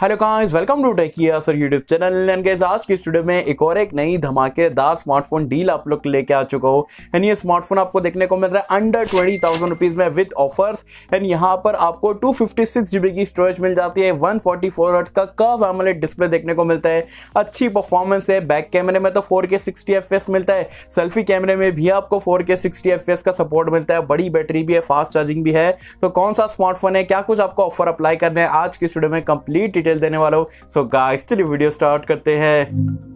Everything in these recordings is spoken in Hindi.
hello guys welcome to Techiya sir YouTube channel and guys आज की स्टूडियो में एक और एक नई धमाकेदार स्मार्टफोन डील आप लोग लेके आ चुका हो एंड ये स्मार्टफोन आपको देखने को मिल रहा है अंडर ट्वेंटी थाउजेंड रुपीज़ में विद ऑफर्स एंड यहाँ पर आपको टू फिफ्टी सिक्स जीबी की स्टोरेज मिल जाती है वन फोर्टी फोर हर्ट्स का कर्व एमोलेट डिस्प्ले देखने को मिलता है अच्छी परफॉर्मेंस है बैक कैमरे में तो फोर के सिक्सटी एफ एस मिलता है सेल्फी कैमरे में भी आपको फोर के सिक्सटी एफ एस का सपोर्ट मिलता है बड़ी बैटरी भी है फास्ट चार्जिंग भी है तो कौन सा स्मार्टफोन है क्या कुछ आपको ऑफर अप्लाई करना है आज की स्टूडियो में कंप्लीट डिटेल देने वाला हूँ सो गाइस चलिए वीडियो स्टार्ट करते हैं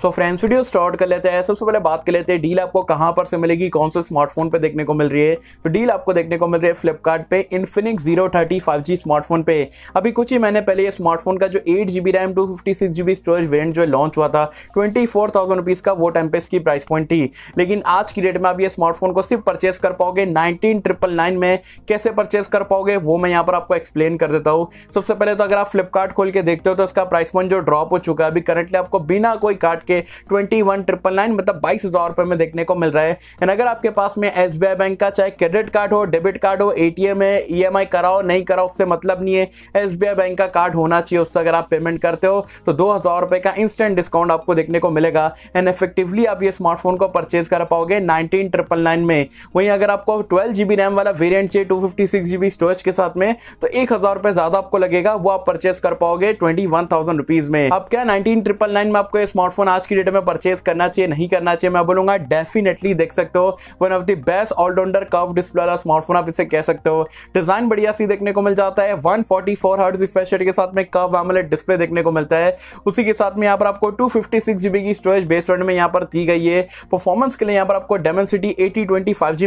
सो फ्रेंड्स वीडियो स्टार्ट कर लेते हैं सबसे पहले बात कर लेते हैं डील आपको कहाँ पर से मिलेगी कौन से स्मार्टफोन पे देखने को मिल रही है तो डील आपको देखने को मिल रही है फ्लिपकार्ट पे Infinix zero thirty five G smartphone पे अभी कुछ ही महीने पहले ये स्मार्टफोन का जो eight G B RAM two fifty six G B storage variant जो लॉन्च हुआ था ट्वेंटी फोर थाउजेंड रुपीज़ का वो टाइम पे इसकी प्राइस पॉइंट थी लेकिन आज की डेट में आप ये स्मार्टफोन को सिर्फ परचेस कर पाओगे नाइनटीन ट्रिपल नाइन में कैसे परचेस कर पाओगे वो मैं यहाँ पर आपको एक्सप्लेन कर देता हूँ सबसे पहले तो अगर आप फ्लिपकार्ट खोल के देखते हो तो इसका प्राइस पॉइंट जो ड्रॉप हो चुका है अभी करंटली आपको बिना कोई कार्ड के ट्वेंटी वन ट्रिपल नाइन मतलब बाईस हज़ार रुपये में देखने को मिल रहा है एंड अगर आपके पास में एस बी आई बैंक का चाहे क्रेडिट कार्ड हो डेबिट कार्ड हो ए टी एम है ई एम आई कराओ नहीं कराओ उससे मतलब नहीं है एस बी आई बैंक का कार्ड होना चाहिए उससे अगर आप पेमेंट करते हो तो दो हज़ार का इंस्टेंट डिस्काउंट आपको देखने को मिलेगा एंड इफेक्टिवली आप ये स्मार्टफोन को परचेज कर पाओगे नाइनटीन ट्रिपल नाइन में वहीं अगर आपको ट्वेल्व जी बी रैम वाला वेरियंट चाहिए two fifty six G B storage के साथ में तो एक हज़ार रुपये ज़्यादा आपको लगेगा वो आप परचेज कर पाओगे ट्वेंटी वन थाउजेंड रुपीज़ में अब क्या नाइनटीन ट्रिपल नाइन में आपको ये स्मार्टफोन आज की डेट में परचेज करना चाहिए नहीं करना चाहिए मैं बोलूंगा डेफिनेटली देख सकते हो one of the best allrounder curve display वाला स्मार्टफोन आप इसे कह सकते हो डिज़ाइन बढ़िया सी देखने को मिल जाता है वन फोर्टी फोर हर्ट्स के साथ में कर्व एमलेट डिस्प्ले देखने को मिलता है उसी के साथ में यहाँ पर आपको टू जीबी की स्टोरेज बेस रेंड में यहाँ पर दी गई है परफॉर्मेंस के लिए यहाँ पर आपको डेमन सिटी एटी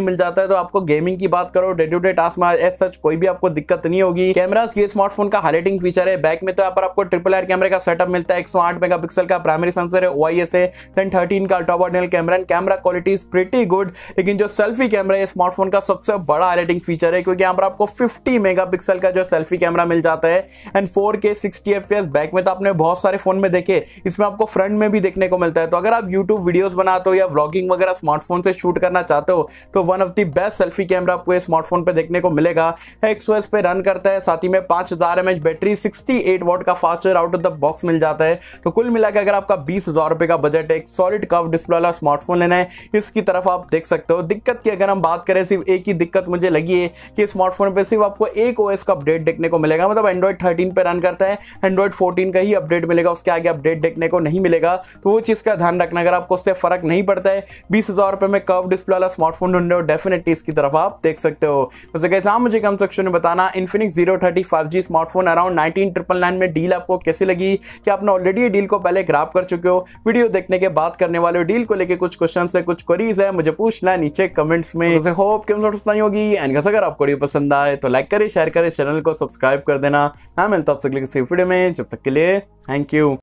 मिल जाता है तो आपको गेमिंग की बात करो डे टू डे टास्क में एस सच कोई भी आपको दिक्कत नहीं होगी कैमराज ये स्मार्टफोन का हाइलाइटिंग फीचर है बैक में तो यहाँ पर आपको ट्रिपल आर कैमरे का सेटअप मिलता है एक सौ आठ मेगा पिक्सल का प्राइमरी सेंसर है OIS है देन 13 का ultra wide angle camera and camera quality is pretty good लेकिन जो सेल्फी कैमरा है स्मार्टफोन का सबसे बड़ा हाईलाइटिंग फीचर है क्योंकि यहां पर आपको 50 मेगापिक्सल का जो सेल्फी कैमरा मिल जाता है एंड 4K 60 FPS बैक में तो आपने बहुत सारे फोन में देखे इसमें आपको फ्रंट में भी देखने को मिलता है तो अगर आप YouTube वीडियोस बनाते हो या व्लॉगिंग वगैरह स्मार्टफोन से शूट करना चाहते हो तो one of the best selfie camera आपको ये स्मार्टफोन पे देखने को मिलेगा एक पे रन करता है साथ ही में 5000 हज़ार बैटरी 68 वाट का fast charger out of the box मिल जाता है तो कुल मिलाकर अगर आपका 20000 हजार रुपए का बजट है एक सॉलिड कव डिस्प्ले वाला स्मार्टफोन लेना है इसकी तरफ आप देख सकते हो दिक्कत की अगर हम बात करें सिर्फ एक ही दिक्कत मुझे लगी है कि स्मार्टफोन पर सिर्फ आपको एक ओएस का अपडेट देखने को मिलेगा मतलब एंड्रॉइड थर्टीन पर रन करता है एंड्रॉइड फोर्टीन का ही अपडेट मिलेगा उसके आगे अपडेट देखने को नहीं मिलेगा तो वो चीज़ का ध्यान रखना अगर आपको उससे फ़र्क नहीं पड़ता है बीस हज़ार रुपये में कव डिस्प्ले वाला स्मार्टफोन ढूंढ रहे हो डेफिनेटली इसकी तरफ आप देख सकते हो वैसे मुझे कम सेक्शन में बताना Infinix zero thirty five G smartphone around nineteen triple nine में डील आपको कैसे लगी कि आपने ऑलरेडी डील को पहले ग्राफ कर चुके हो वीडियो देखने के बाद करने वाले डील को लेकर कुछ क्वेश्चन है कुछ क्वेरीज है मुझे पूछना है नीचे कमेंट्स में होप तो कि नहीं होगी एंड अगर आपको वीडियो पसंद आए तो लाइक करे शेयर करे चैनल को सब्सक्राइब कर देना हाँ मिलता आपसे वीडियो में जब तक के लिए थैंक यू